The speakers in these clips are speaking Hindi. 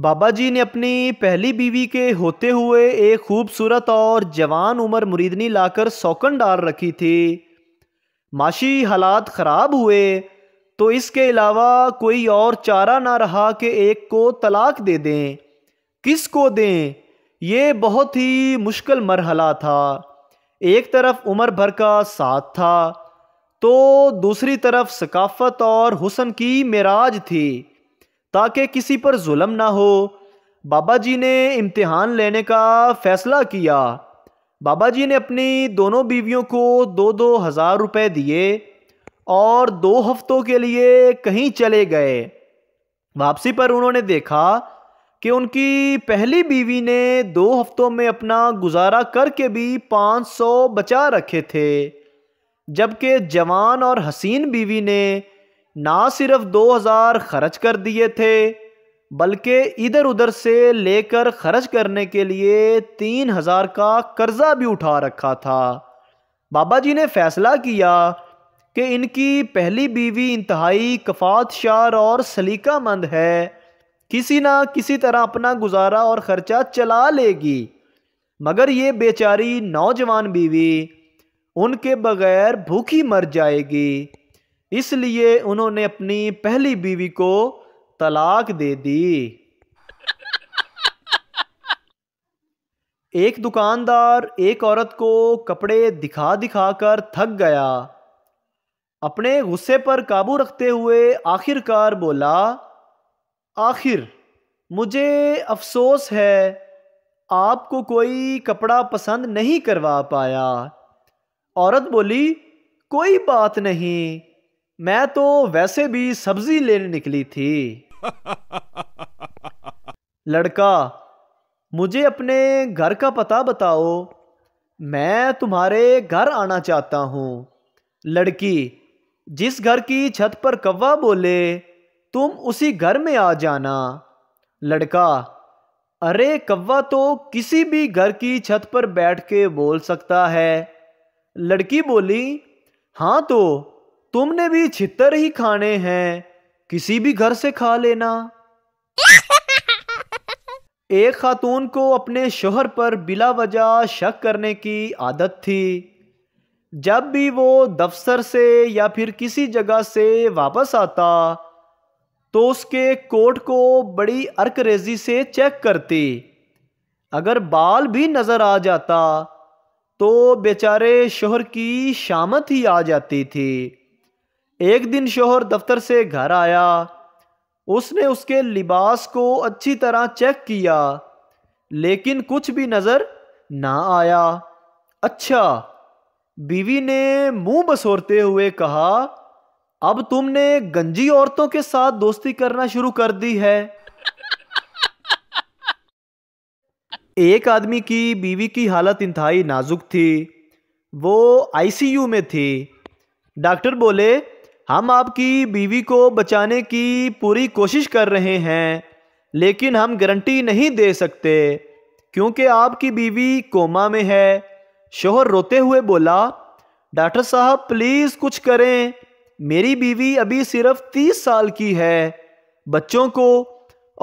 बाबा जी ने अपनी पहली बीवी के होते हुए एक खूबसूरत और जवान उम्र मुरीदनी लाकर सौकन डाल रखी थी माशी हालात ख़राब हुए तो इसके अलावा कोई और चारा ना रहा कि एक को तलाक दे दें किस को दें ये बहुत ही मुश्किल मरहला था एक तरफ उम्र भर का साथ था तो दूसरी तरफ सकाफत और हुसन की मराज थी ताकि किसी पर जुल्म ना हो बाबा जी ने इम्तिहान लेने का फ़ैसला किया बाबा जी ने अपनी दोनों बीवियों को दो दो हज़ार रुपये दिए और दो हफ्तों के लिए कहीं चले गए वापसी पर उन्होंने देखा कि उनकी पहली बीवी ने दो हफ्तों में अपना गुजारा करके भी पाँच सौ बचा रखे थे जबकि जवान और हसीन बीवी ने ना सिर्फ 2000 खर्च कर दिए थे बल्कि इधर उधर से लेकर खर्च करने के लिए तीन हजार का कर्जा भी उठा रखा था बाबा जी ने फैसला किया कि इनकी पहली बीवी इंतहाई कफात शार और सलीकामंद है किसी ना किसी तरह अपना गुजारा और ख़र्चा चला लेगी मगर ये बेचारी नौजवान बीवी उनके बगैर भूखी मर जाएगी इसलिए उन्होंने अपनी पहली बीवी को तलाक दे दी एक दुकानदार एक औरत को कपड़े दिखा दिखा कर थक गया अपने गुस्से पर काबू रखते हुए आखिरकार बोला आखिर मुझे अफसोस है आपको कोई कपड़ा पसंद नहीं करवा पाया औरत बोली कोई बात नहीं मैं तो वैसे भी सब्जी लेने निकली थी लड़का मुझे अपने घर का पता बताओ मैं तुम्हारे घर आना चाहता हूँ लड़की जिस घर की छत पर कौवा बोले तुम उसी घर में आ जाना लड़का अरे कौवा तो किसी भी घर की छत पर बैठ के बोल सकता है लड़की बोली हाँ तो तुमने भी छितर ही खाने हैं किसी भी घर से खा लेना एक खातून को अपने शोहर पर बिला वजह शक करने की आदत थी जब भी वो दफ्तर से या फिर किसी जगह से वापस आता तो उसके कोट को बड़ी अर्करेजी से चेक करती अगर बाल भी नज़र आ जाता तो बेचारे शोहर की शामत ही आ जाती थी एक दिन शोहर दफ्तर से घर आया उसने उसके लिबास को अच्छी तरह चेक किया लेकिन कुछ भी नज़र ना आया अच्छा बीवी ने मुंह बसोरते हुए कहा अब तुमने गंजी औरतों के साथ दोस्ती करना शुरू कर दी है एक आदमी की बीवी की हालत इंतहाई नाजुक थी वो आईसीयू में थी डॉक्टर बोले हम आपकी बीवी को बचाने की पूरी कोशिश कर रहे हैं लेकिन हम गारंटी नहीं दे सकते क्योंकि आपकी बीवी कोमा में है शोहर रोते हुए बोला डॉक्टर साहब प्लीज़ कुछ करें मेरी बीवी अभी सिर्फ तीस साल की है बच्चों को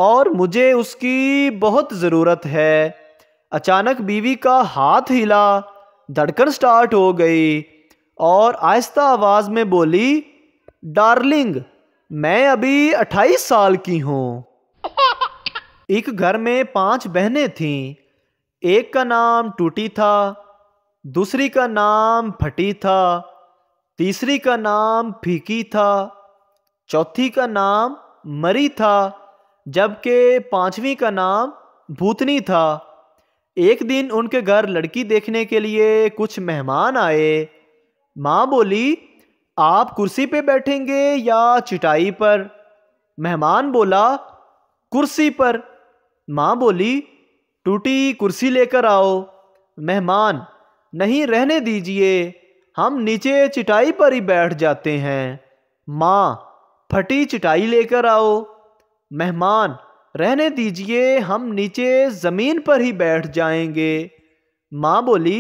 और मुझे उसकी बहुत ज़रूरत है अचानक बीवी का हाथ हिला धड़कन स्टार्ट हो गई और आहिस्ता आवाज़ में बोली डार्लिंग मैं अभी अट्ठाईस साल की हूँ एक घर में पांच बहनें थीं एक का नाम टूटी था दूसरी का नाम फटी था तीसरी का नाम फीकी था चौथी का नाम मरी था जबकि पांचवी का नाम भूतनी था एक दिन उनके घर लड़की देखने के लिए कुछ मेहमान आए माँ बोली आप कुर्सी पे बैठेंगे या चिटाई पर मेहमान बोला कुर्सी पर माँ बोली टूटी कुर्सी लेकर आओ मेहमान नहीं रहने दीजिए हम नीचे चिटाई पर ही बैठ जाते हैं माँ फटी चिटाई लेकर आओ मेहमान रहने दीजिए हम नीचे ज़मीन पर ही बैठ जाएंगे माँ बोली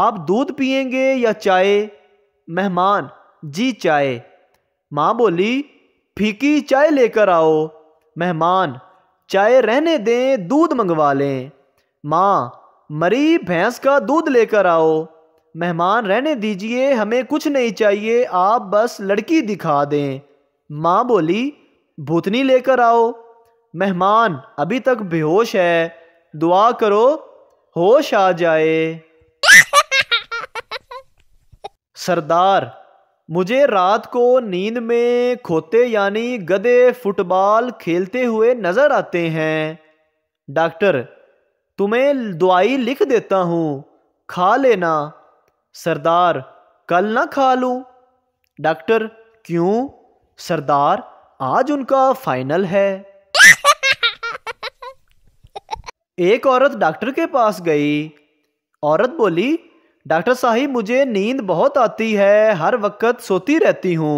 आप दूध पियेंगे या चाय मेहमान जी चाय माँ बोली फीकी चाय लेकर आओ मेहमान चाय रहने दें दूध मंगवा लें माँ मरी भैंस का दूध लेकर आओ मेहमान रहने दीजिए हमें कुछ नहीं चाहिए आप बस लड़की दिखा दें माँ बोली भूतनी लेकर आओ मेहमान अभी तक बेहोश है दुआ करो होश आ जाए सरदार मुझे रात को नींद में खोते यानी गधे फुटबॉल खेलते हुए नजर आते हैं डॉक्टर तुम्हें दवाई लिख देता हूँ खा लेना सरदार कल ना खा लूँ डॉक्टर क्यों सरदार आज उनका फाइनल है एक औरत डॉक्टर के पास गई औरत बोली डॉक्टर साहिब मुझे नींद बहुत आती है हर वक्त सोती रहती हूँ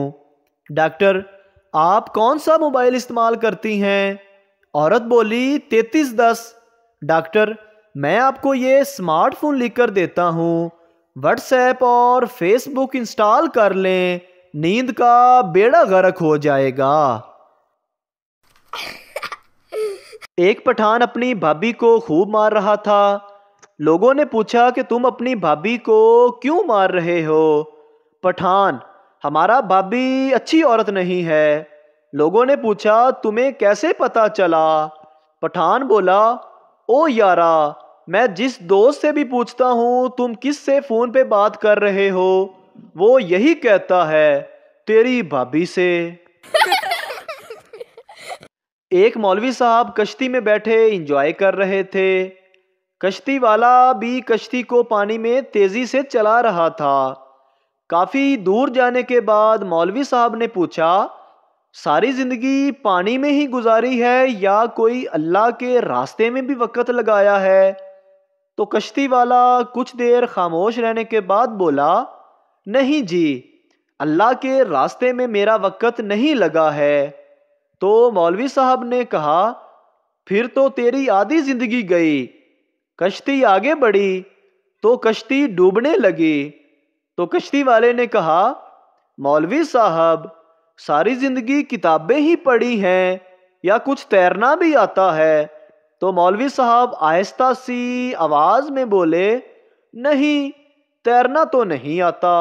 डॉक्टर आप कौन सा मोबाइल इस्तेमाल करती हैं औरत बोली तैतीस दस डॉक्टर मैं आपको ये स्मार्टफोन लिख कर देता हूँ व्हाट्सएप और फेसबुक इंस्टॉल कर लें नींद का बेड़ा गर्क हो जाएगा एक पठान अपनी भाभी को खूब मार रहा था लोगों ने पूछा कि तुम अपनी भाभी को क्यों मार रहे हो पठान हमारा भाभी अच्छी औरत नहीं है लोगों ने पूछा तुम्हें कैसे पता चला पठान बोला ओ यारा मैं जिस दोस्त से भी पूछता हूँ तुम किस से फ़ोन पे बात कर रहे हो वो यही कहता है तेरी भाभी से एक मौलवी साहब कश्ती में बैठे इंजॉय कर रहे थे कश्ती वाला भी कश्ती को पानी में तेज़ी से चला रहा था काफ़ी दूर जाने के बाद मौलवी साहब ने पूछा सारी ज़िंदगी पानी में ही गुजारी है या कोई अल्लाह के रास्ते में भी वक़्त लगाया है तो कश्ती वाला कुछ देर खामोश रहने के बाद बोला नहीं जी अल्लाह के रास्ते में मेरा वक़्त नहीं लगा है तो मौलवी साहब ने कहा फिर तो तेरी आधी ज़िंदगी गई कश्ती आगे बढ़ी तो कश्ती डूबने लगी तो कश्ती वाले ने कहा मौलवी साहब सारी जिंदगी किताबें ही पढ़ी हैं या कुछ तैरना भी आता है तो मौलवी साहब आहिस्ता सी आवाज में बोले नहीं तैरना तो नहीं आता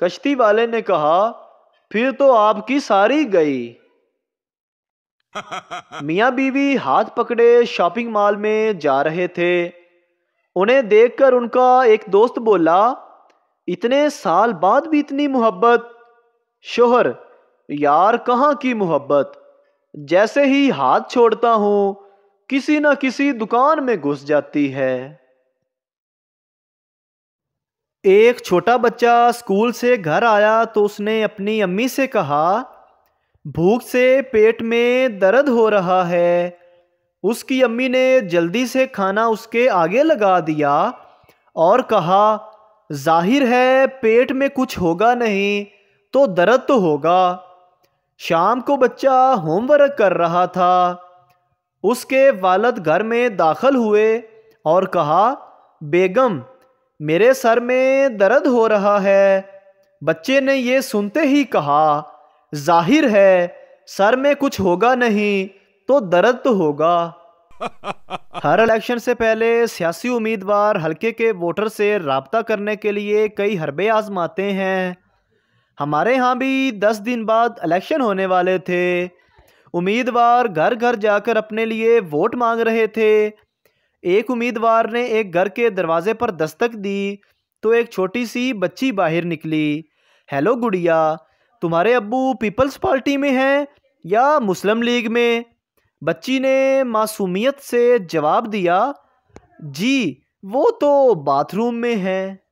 कश्ती वाले ने कहा फिर तो आपकी सारी गई मियाँ बीवी हाथ पकड़े शॉपिंग मॉल में जा रहे थे उन्हें देखकर उनका एक दोस्त बोला इतने साल बाद भी इतनी मोहब्बत शोहर यार कहाँ की मोहब्बत जैसे ही हाथ छोड़ता हूं किसी न किसी दुकान में घुस जाती है एक छोटा बच्चा स्कूल से घर आया तो उसने अपनी अम्मी से कहा भूख से पेट में दर्द हो रहा है उसकी अम्मी ने जल्दी से खाना उसके आगे लगा दिया और कहा जाहिर है पेट में कुछ होगा नहीं तो दर्द तो होगा शाम को बच्चा होमवर्क कर रहा था उसके वालद घर में दाखिल हुए और कहा बेगम मेरे सर में दर्द हो रहा है बच्चे ने ये सुनते ही कहा जाहिर है सर में कुछ होगा नहीं तो दर्द तो होगा हर इलेक्शन से पहले सियासी उम्मीदवार हल्के के वोटर से रबता करने के लिए कई हरबे आजमाते हैं हमारे यहाँ भी दस दिन बाद इलेक्शन होने वाले थे उम्मीदवार घर घर जाकर अपने लिए वोट मांग रहे थे एक उम्मीदवार ने एक घर के दरवाजे पर दस्तक दी तो एक छोटी सी बच्ची बाहर निकली हेलो गुड़िया तुम्हारे अबू पीपल्स पार्टी में हैं या मुस्लिम लीग में बच्ची ने मासूमियत से जवाब दिया जी वो तो बाथरूम में हैं